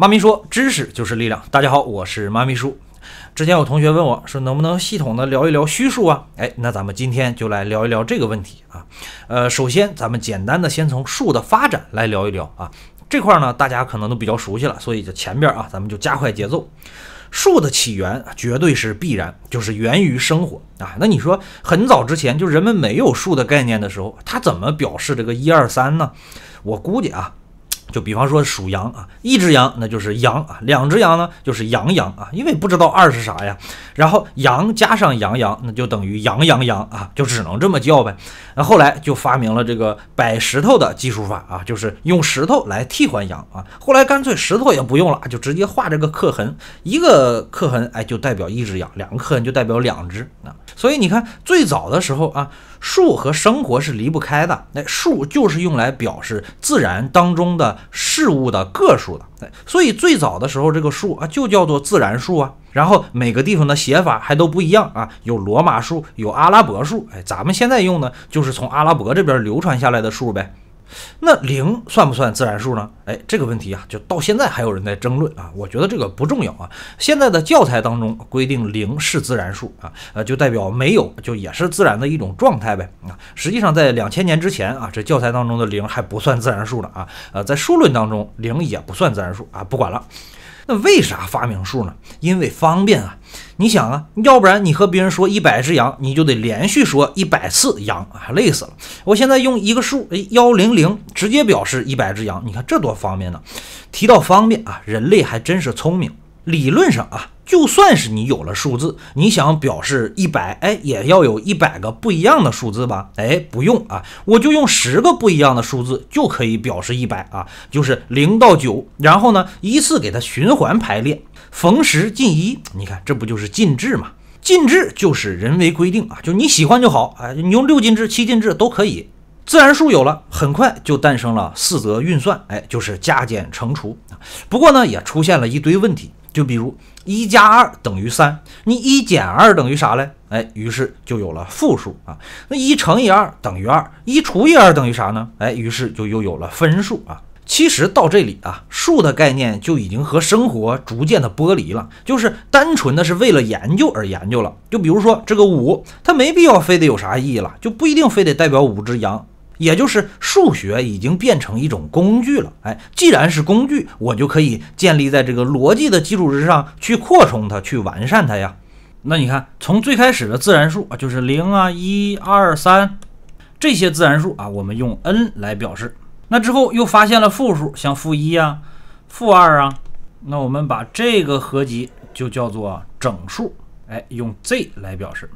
妈咪说：“知识就是力量。”大家好，我是妈咪叔。之前有同学问我说：“能不能系统的聊一聊虚数啊？”哎，那咱们今天就来聊一聊这个问题啊。呃，首先咱们简单的先从数的发展来聊一聊啊。这块呢，大家可能都比较熟悉了，所以就前边啊，咱们就加快节奏。数的起源绝对是必然，就是源于生活啊。那你说很早之前，就人们没有数的概念的时候，他怎么表示这个一二三呢？我估计啊。就比方说属羊啊，一只羊那就是羊啊，两只羊呢就是羊羊啊，因为不知道二是啥呀。然后羊加上羊羊，那就等于羊羊羊啊，就只能这么叫呗。那后来就发明了这个摆石头的计数法啊，就是用石头来替换羊啊。后来干脆石头也不用了，就直接画这个刻痕，一个刻痕哎就代表一只羊，两个刻痕就代表两只啊。所以你看最早的时候啊。数和生活是离不开的，那数就是用来表示自然当中的事物的个数的，所以最早的时候这个数啊就叫做自然数啊，然后每个地方的写法还都不一样啊，有罗马数，有阿拉伯数，哎，咱们现在用的就是从阿拉伯这边流传下来的数呗。那零算不算自然数呢？哎，这个问题啊，就到现在还有人在争论啊。我觉得这个不重要啊。现在的教材当中规定零是自然数啊，呃，就代表没有，就也是自然的一种状态呗啊。实际上，在两千年之前啊，这教材当中的零还不算自然数呢啊。呃，在数论当中，零也不算自然数啊。不管了。那为啥发明数呢？因为方便啊！你想啊，要不然你和别人说一百只羊，你就得连续说一百次羊啊，累死了。我现在用一个数，哎，幺零零，直接表示一百只羊，你看这多方便呢！提到方便啊，人类还真是聪明。理论上啊，就算是你有了数字，你想表示一百，哎，也要有一百个不一样的数字吧？哎，不用啊，我就用十个不一样的数字就可以表示一百啊，就是零到九，然后呢依次给它循环排列，逢十进一。你看，这不就是进制嘛？进制就是人为规定啊，就你喜欢就好啊，你用六进制、七进制都可以。自然数有了，很快就诞生了四则运算，哎，就是加减乘除不过呢，也出现了一堆问题。就比如一加二等于三，你一减二等于啥嘞？哎，于是就有了负数啊。那一乘以二等于二，一除以二等于啥呢？哎，于是就又有了分数啊。其实到这里啊，数的概念就已经和生活逐渐的剥离了，就是单纯的是为了研究而研究了。就比如说这个五，它没必要非得有啥意义了，就不一定非得代表五只羊。也就是数学已经变成一种工具了，哎，既然是工具，我就可以建立在这个逻辑的基础之上去扩充它，去完善它呀。那你看，从最开始的自然数啊，就是零啊、一、二、三这些自然数啊，我们用 N 来表示。那之后又发现了负数，像负一啊、负二啊，那我们把这个合集就叫做整数，哎，用 Z 来表示。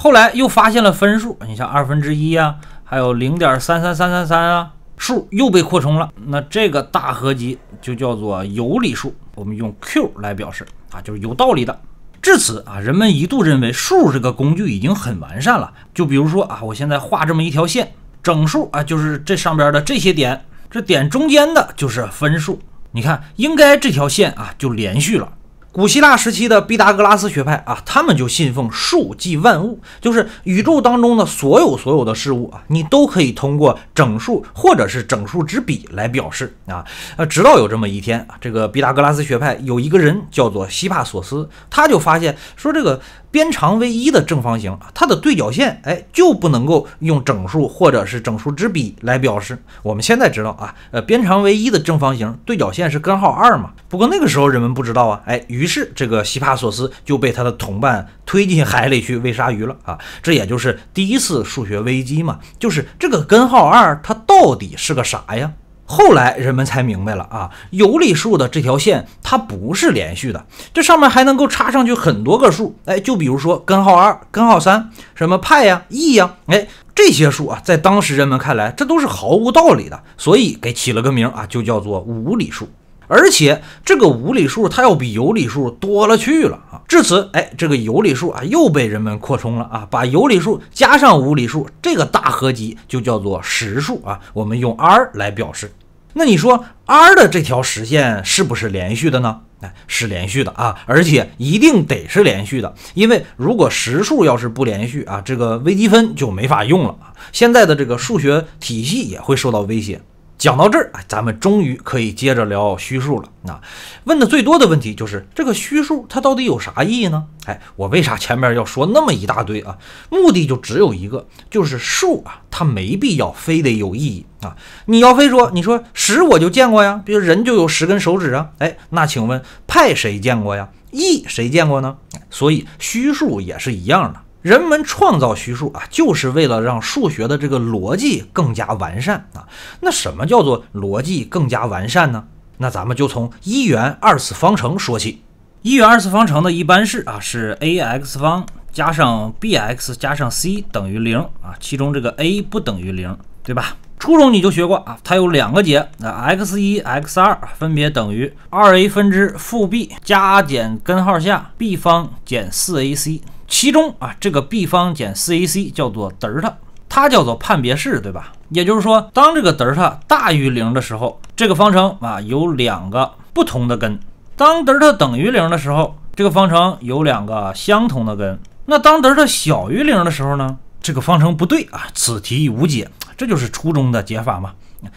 后来又发现了分数，你像二分之一啊，还有零点三三三三三啊，数又被扩充了。那这个大合集就叫做有理数，我们用 Q 来表示啊，就是有道理的。至此啊，人们一度认为数这个工具已经很完善了。就比如说啊，我现在画这么一条线，整数啊就是这上边的这些点，这点中间的就是分数。你看，应该这条线啊就连续了。古希腊时期的毕达哥拉斯学派啊，他们就信奉数即万物，就是宇宙当中的所有所有的事物啊，你都可以通过整数或者是整数之比来表示啊。呃，直到有这么一天啊，这个毕达哥拉斯学派有一个人叫做希帕索斯，他就发现说这个。边长为一的正方形，它的对角线，哎，就不能够用整数或者是整数之比来表示。我们现在知道啊，呃，边长为一的正方形对角线是根号二嘛。不过那个时候人们不知道啊，哎，于是这个希帕索斯就被他的同伴推进海里去喂鲨鱼了啊，这也就是第一次数学危机嘛，就是这个根号二它到底是个啥呀？后来人们才明白了啊，有理数的这条线它不是连续的，这上面还能够插上去很多个数，哎，就比如说根号二、根号三、什么派呀、e 呀，哎，这些数啊，在当时人们看来这都是毫无道理的，所以给起了个名啊，就叫做无理数。而且这个无理数它要比有理数多了去了啊。至此，哎，这个有理数啊又被人们扩充了啊，把有理数加上无理数这个大合集就叫做实数啊，我们用 R 来表示。那你说 r 的这条实线是不是连续的呢？哎，是连续的啊，而且一定得是连续的，因为如果实数要是不连续啊，这个微积分就没法用了啊，现在的这个数学体系也会受到威胁。讲到这儿，咱们终于可以接着聊虚数了。那问的最多的问题就是这个虚数它到底有啥意义呢？哎，我为啥前面要说那么一大堆啊？目的就只有一个，就是数啊，它没必要非得有意义啊。你要非说你说十我就见过呀，比如人就有十根手指啊。哎，那请问派谁见过呀？e 谁见过呢？所以虚数也是一样的。人们创造虚数啊，就是为了让数学的这个逻辑更加完善啊。那什么叫做逻辑更加完善呢？那咱们就从一元二次方程说起。一元二次方程的一般式啊，是 a x 方加上 b x 加上 c 等于零啊，其中这个 a 不等于零，对吧？初中你就学过啊，它有两个解，那 x 一 x 二分别等于二 a 分之负 b 加减根号下 b 方减四 ac。其中啊，这个 b 方减 4ac 叫做德尔塔，它叫做判别式，对吧？也就是说，当这个德尔塔大于零的时候，这个方程啊有两个不同的根；当德尔塔等于零的时候，这个方程有两个相同的根；那当德尔塔小于零的时候呢？这个方程不对啊，此题无解，这就是初中的解法嘛？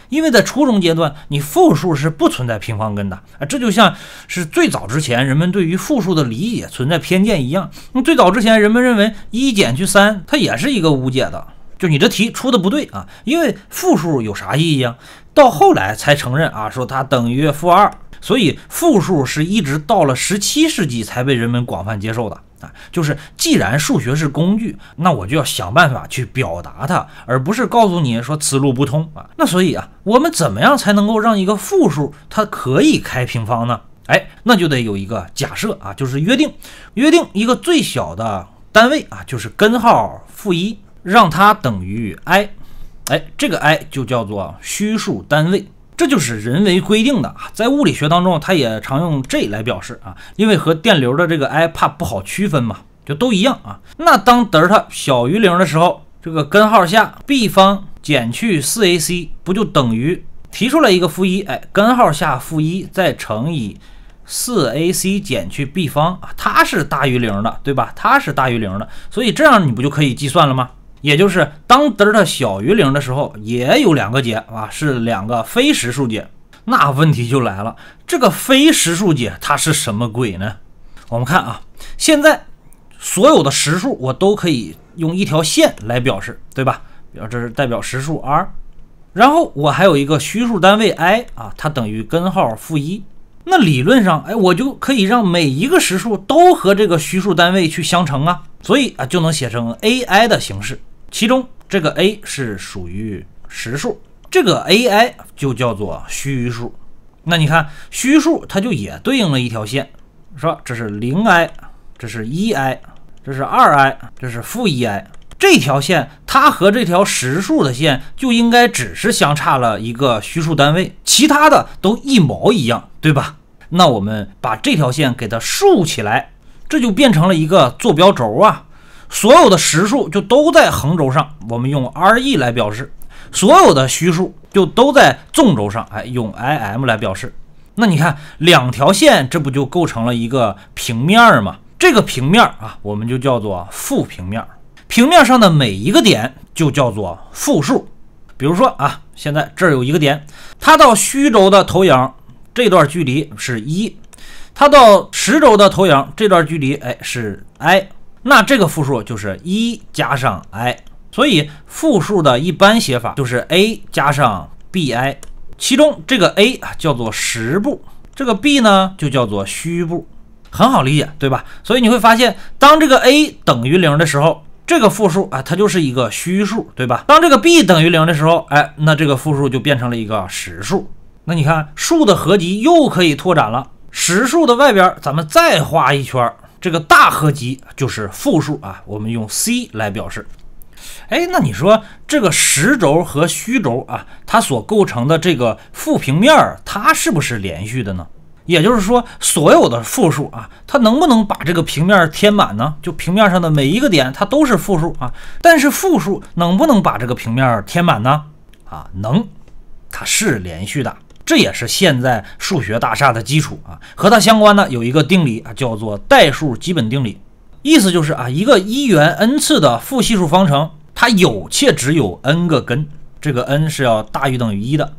因为在初中阶段，你负数是不存在平方根的啊，这就像是最早之前人们对于负数的理解存在偏见一样。那最早之前，人们认为一减去三，它也是一个无解的，就你这题出的不对啊，因为负数有啥意义啊？到后来才承认啊，说它等于负二，所以负数是一直到了十七世纪才被人们广泛接受的。啊，就是既然数学是工具，那我就要想办法去表达它，而不是告诉你说此路不通啊。那所以啊，我们怎么样才能够让一个负数它可以开平方呢？哎，那就得有一个假设啊，就是约定，约定一个最小的单位啊，就是根号负一，让它等于 i，哎，这个 i 就叫做虚数单位。这就是人为规定的，啊，在物理学当中，它也常用 g 来表示啊，因为和电流的这个 I 怕不好区分嘛，就都一样啊。那当德尔塔小于零的时候，这个根号下 b 方减去 4ac 不就等于提出来一个负一，哎，根号下负一再乘以 4ac 减去 b 方啊，它是大于零的，对吧？它是大于零的，所以这样你不就可以计算了吗？也就是当德尔塔小于零的时候，也有两个解啊，是两个非实数解。那问题就来了，这个非实数解它是什么鬼呢？我们看啊，现在所有的实数我都可以用一条线来表示，对吧？比如这是代表实数 R，然后我还有一个虚数单位 i 啊，它等于根号负一。那理论上，哎，我就可以让每一个实数都和这个虚数单位去相乘啊，所以啊，就能写成 a i 的形式。其中，这个 a 是属于实数，这个 a i 就叫做虚数。那你看，虚数它就也对应了一条线，说这是零 i，这是一 i，这是二 i，这是负一 i。这条线它和这条实数的线就应该只是相差了一个虚数单位，其他的都一毛一样，对吧？那我们把这条线给它竖起来，这就变成了一个坐标轴啊。所有的实数就都在横轴上，我们用 R e 来表示；所有的虚数就都在纵轴上，哎，用 I m 来表示。那你看，两条线，这不就构成了一个平面儿吗？这个平面儿啊，我们就叫做负平面。平面上的每一个点就叫做负数。比如说啊，现在这儿有一个点，它到虚轴的投影这段距离是一，它到实轴的投影这段距离哎是 i。那这个复数就是一加上 i，所以复数的一般写法就是 a 加上 b i，其中这个 a 啊叫做实部，这个 b 呢就叫做虚部，很好理解，对吧？所以你会发现，当这个 a 等于零的时候，这个复数啊它就是一个虚数，对吧？当这个 b 等于零的时候，哎，那这个复数就变成了一个实数。那你看数的合集又可以拓展了，实数的外边咱们再画一圈。这个大合集就是复数啊，我们用 C 来表示。哎，那你说这个实轴和虚轴啊，它所构成的这个复平面，它是不是连续的呢？也就是说，所有的复数啊，它能不能把这个平面填满呢？就平面上的每一个点，它都是复数啊。但是复数能不能把这个平面填满呢？啊，能，它是连续的。这也是现在数学大厦的基础啊，和它相关的有一个定理啊，叫做代数基本定理，意思就是啊，一个一元 n 次的复系数方程，它有且只有 n 个根，这个 n 是要大于等于一的。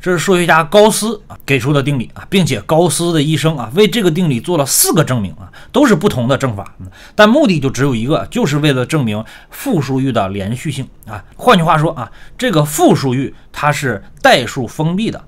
这是数学家高斯啊给出的定理啊，并且高斯的一生啊，为这个定理做了四个证明啊，都是不同的证法，但目的就只有一个，就是为了证明复数域的连续性啊。换句话说啊，这个复数域它是代数封闭的。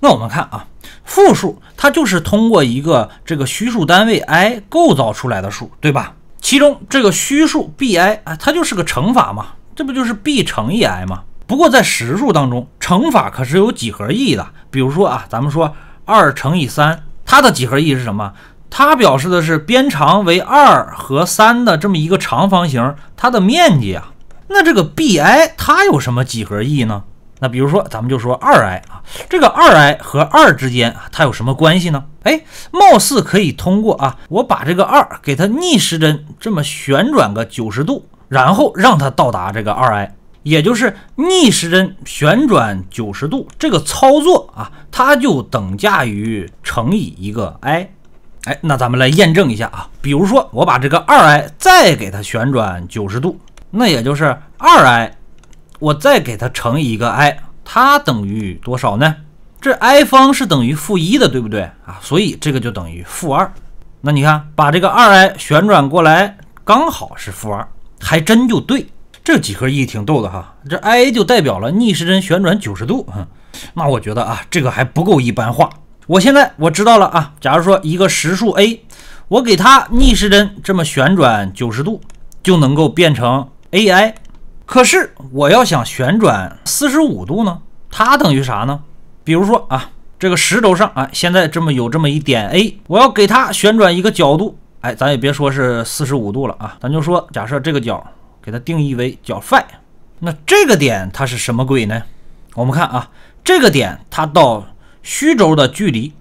那我们看啊，复数它就是通过一个这个虚数单位 i 构造出来的数，对吧？其中这个虚数 b i 啊，它就是个乘法嘛，这不就是 b 乘以 i 吗？不过在实数当中，乘法可是有几何意义的。比如说啊，咱们说二乘以三，它的几何意义是什么？它表示的是边长为二和三的这么一个长方形，它的面积啊。那这个 b i 它有什么几何意义呢？那比如说，咱们就说二 i 啊，这个二 i 和二之间啊，它有什么关系呢？哎，貌似可以通过啊，我把这个二给它逆时针这么旋转个九十度，然后让它到达这个二 i，也就是逆时针旋转九十度这个操作啊，它就等价于乘以一个 i。哎，那咱们来验证一下啊，比如说我把这个二 i 再给它旋转九十度，那也就是二 i。我再给它乘以一个 i，它等于多少呢？这 i 方是等于负一的，对不对啊？所以这个就等于负二。那你看，把这个二 i 旋转过来，刚好是负二，还真就对。这几意义挺逗的哈，这 i 就代表了逆时针旋转九十度。那我觉得啊，这个还不够一般化。我现在我知道了啊，假如说一个实数 a，我给它逆时针这么旋转九十度，就能够变成 a i。可是我要想旋转四十五度呢，它等于啥呢？比如说啊，这个实轴上，哎，现在这么有这么一点 A，我要给它旋转一个角度，哎，咱也别说是四十五度了啊，咱就说假设这个角给它定义为角 phi，那这个点它是什么鬼呢？我们看啊，这个点它到虚轴的距离，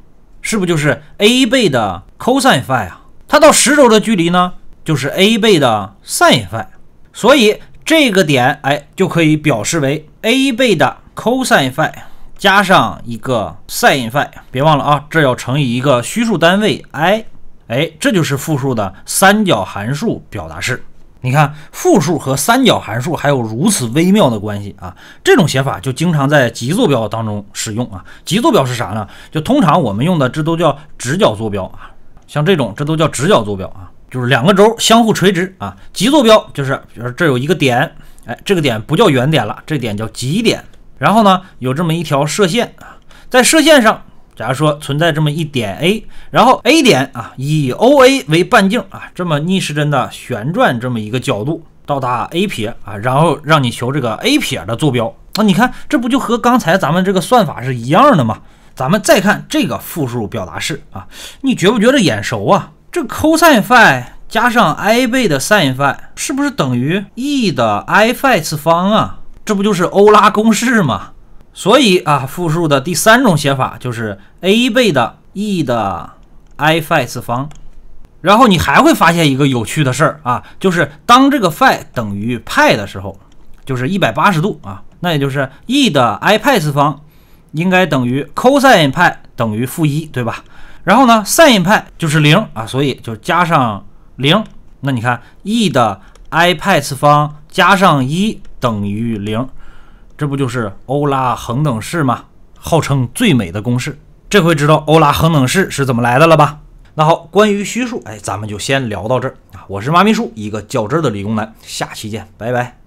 是不就是 a 倍的 cosine phi 啊？它到实轴的距离呢，就是 a 倍的 sine phi，所以。这个点，哎，就可以表示为 a 倍的 cosi n phi 加上一个 sin phi，别忘了啊，这要乘以一个虚数单位 i，哎，这就是复数的三角函数表达式。你看，复数和三角函数还有如此微妙的关系啊！这种写法就经常在极坐标当中使用啊。极坐标是啥呢？就通常我们用的，这都叫直角坐标啊。像这种，这都叫直角坐标啊。就是两个轴相互垂直啊，极坐标就是，比如这有一个点，哎，这个点不叫原点了，这点叫极点。然后呢，有这么一条射线啊，在射线上，假如说存在这么一点 A，然后 A 点啊，以 OA 为半径啊，这么逆时针的旋转这么一个角度到达 A 撇啊，然后让你求这个 A 撇的坐标。那你看，这不就和刚才咱们这个算法是一样的吗？咱们再看这个复数表达式啊，你觉不觉得眼熟啊？这 cosine phi 加上 i 倍的 sine phi 是不是等于 e 的 i phi 次方啊？这不就是欧拉公式吗？所以啊，复数的第三种写法就是 a 倍的 e 的 i phi 次方。然后你还会发现一个有趣的事儿啊，就是当这个 phi 等于派的时候，就是一百八十度啊，那也就是 e 的 i 派次方应该等于 cosine 派等于负一对吧？然后呢，sin 派就是零啊，所以就加上零。那你看 e 的 i 派次方加上一等于零，这不就是欧拉恒等式吗？号称最美的公式。这回知道欧拉恒等式是怎么来的了吧？那好，关于虚数，哎，咱们就先聊到这儿啊。我是妈咪叔，一个较真的理工男。下期见，拜拜。